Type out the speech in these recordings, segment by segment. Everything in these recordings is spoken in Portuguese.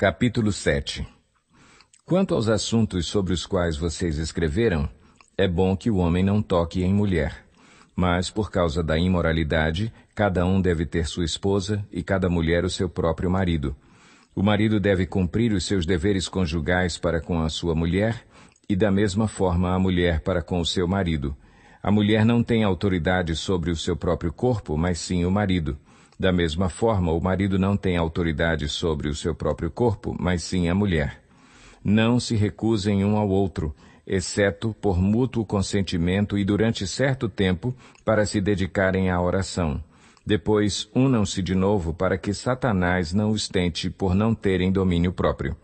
Capítulo 7 Quanto aos assuntos sobre os quais vocês escreveram, é bom que o homem não toque em mulher. Mas, por causa da imoralidade, cada um deve ter sua esposa e cada mulher o seu próprio marido. O marido deve cumprir os seus deveres conjugais para com a sua mulher e, da mesma forma, a mulher para com o seu marido. A mulher não tem autoridade sobre o seu próprio corpo, mas sim o marido. Da mesma forma, o marido não tem autoridade sobre o seu próprio corpo, mas sim a mulher. Não se recusem um ao outro, exceto por mútuo consentimento e durante certo tempo, para se dedicarem à oração. Depois, unam-se de novo para que Satanás não os tente por não terem domínio próprio.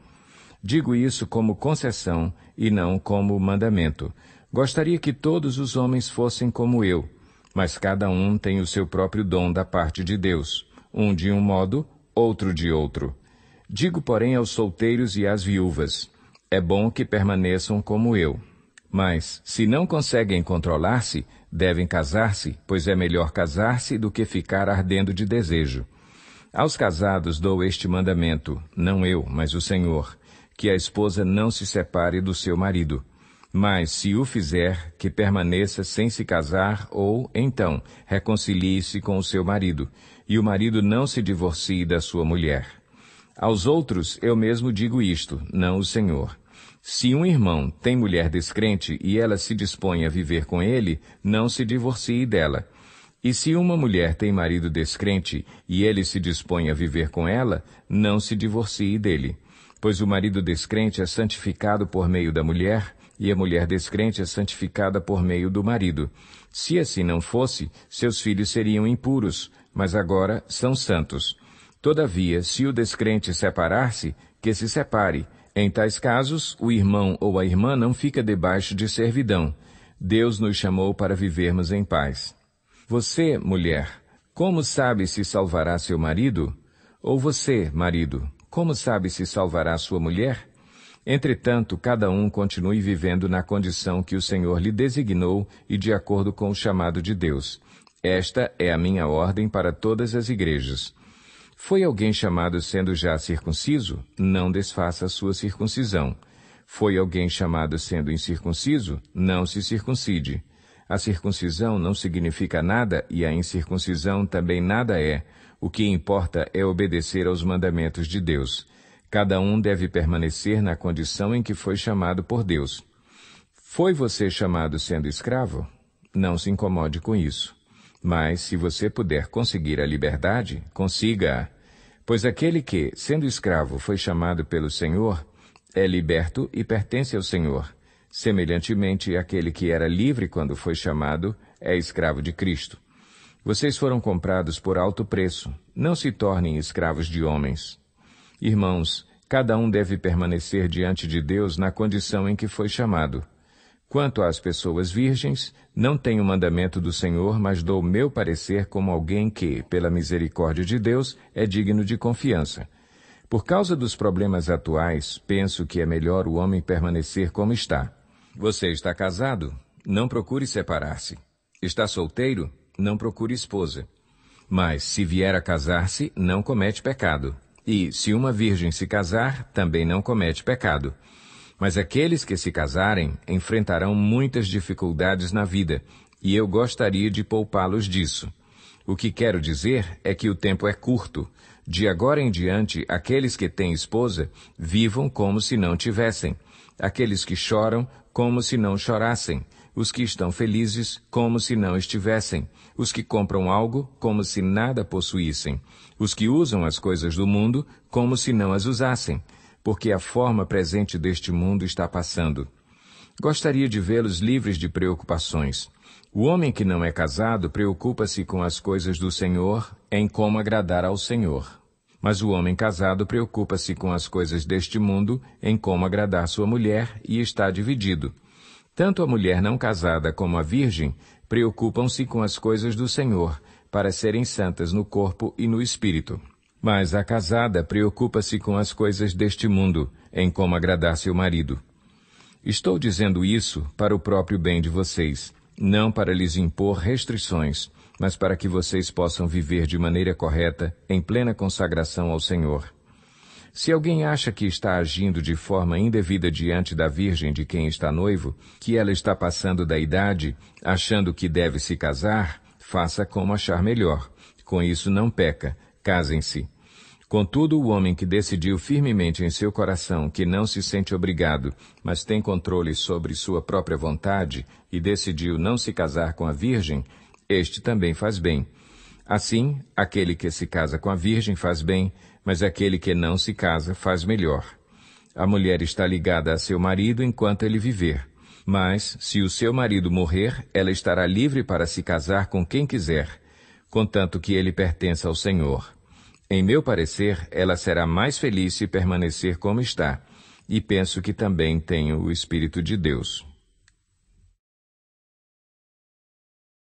Digo isso como concessão e não como mandamento. Gostaria que todos os homens fossem como eu, mas cada um tem o seu próprio dom da parte de Deus, um de um modo, outro de outro. Digo, porém, aos solteiros e às viúvas: é bom que permaneçam como eu. Mas, se não conseguem controlar-se, devem casar-se, pois é melhor casar-se do que ficar ardendo de desejo. Aos casados dou este mandamento, não eu, mas o Senhor, que a esposa não se separe do seu marido. Mas se o fizer, que permaneça sem se casar ou, então, reconcilie-se com o seu marido, e o marido não se divorcie da sua mulher. Aos outros eu mesmo digo isto, não o Senhor. Se um irmão tem mulher descrente e ela se dispõe a viver com ele, não se divorcie dela. E se uma mulher tem marido descrente e ele se dispõe a viver com ela, não se divorcie dele. Pois o marido descrente é santificado por meio da mulher, e a mulher descrente é santificada por meio do marido. Se assim não fosse, seus filhos seriam impuros, mas agora são santos. Todavia, se o descrente separar-se, que se separe. Em tais casos, o irmão ou a irmã não fica debaixo de servidão. Deus nos chamou para vivermos em paz. Você, mulher, como sabe se salvará seu marido? Ou você, marido, como sabe se salvará sua mulher? Entretanto, cada um continue vivendo na condição que o Senhor lhe designou e de acordo com o chamado de Deus. Esta é a minha ordem para todas as igrejas. Foi alguém chamado sendo já circunciso? Não desfaça a sua circuncisão. Foi alguém chamado sendo incircunciso? Não se circuncide. A circuncisão não significa nada e a incircuncisão também nada é. O que importa é obedecer aos mandamentos de Deus. Cada um deve permanecer na condição em que foi chamado por Deus. Foi você chamado sendo escravo? Não se incomode com isso. Mas, se você puder conseguir a liberdade, consiga-a. Pois aquele que, sendo escravo, foi chamado pelo Senhor, é liberto e pertence ao Senhor. Semelhantemente, aquele que era livre quando foi chamado é escravo de Cristo. Vocês foram comprados por alto preço. Não se tornem escravos de homens. Irmãos, cada um deve permanecer diante de Deus na condição em que foi chamado. Quanto às pessoas virgens, não tenho mandamento do Senhor, mas dou meu parecer como alguém que, pela misericórdia de Deus, é digno de confiança. Por causa dos problemas atuais, penso que é melhor o homem permanecer como está. Você está casado? Não procure separar-se. Está solteiro? Não procure esposa. Mas, se vier a casar-se, não comete pecado, e, se uma virgem se casar, também não comete pecado. Mas aqueles que se casarem enfrentarão muitas dificuldades na vida, e eu gostaria de poupá-los disso. O que quero dizer é que o tempo é curto. De agora em diante, aqueles que têm esposa vivam como se não tivessem, aqueles que choram como se não chorassem, os que estão felizes, como se não estivessem, os que compram algo, como se nada possuíssem, os que usam as coisas do mundo, como se não as usassem, porque a forma presente deste mundo está passando. Gostaria de vê-los livres de preocupações. O homem que não é casado preocupa-se com as coisas do Senhor, em como agradar ao Senhor. Mas o homem casado preocupa-se com as coisas deste mundo, em como agradar sua mulher, e está dividido. Tanto a mulher não casada como a virgem preocupam-se com as coisas do Senhor, para serem santas no corpo e no espírito. Mas a casada preocupa-se com as coisas deste mundo, em como agradar seu marido. Estou dizendo isso para o próprio bem de vocês, não para lhes impor restrições, mas para que vocês possam viver de maneira correta, em plena consagração ao Senhor. Se alguém acha que está agindo de forma indevida diante da virgem de quem está noivo, que ela está passando da idade, achando que deve se casar, faça como achar melhor. Com isso não peca, casem-se. Contudo, o homem que decidiu firmemente em seu coração que não se sente obrigado, mas tem controle sobre sua própria vontade e decidiu não se casar com a virgem, este também faz bem. Assim, aquele que se casa com a virgem faz bem, mas aquele que não se casa faz melhor. A mulher está ligada a seu marido enquanto ele viver. Mas, se o seu marido morrer, ela estará livre para se casar com quem quiser, contanto que ele pertença ao Senhor. Em meu parecer, ela será mais feliz se permanecer como está, e penso que também tenho o Espírito de Deus.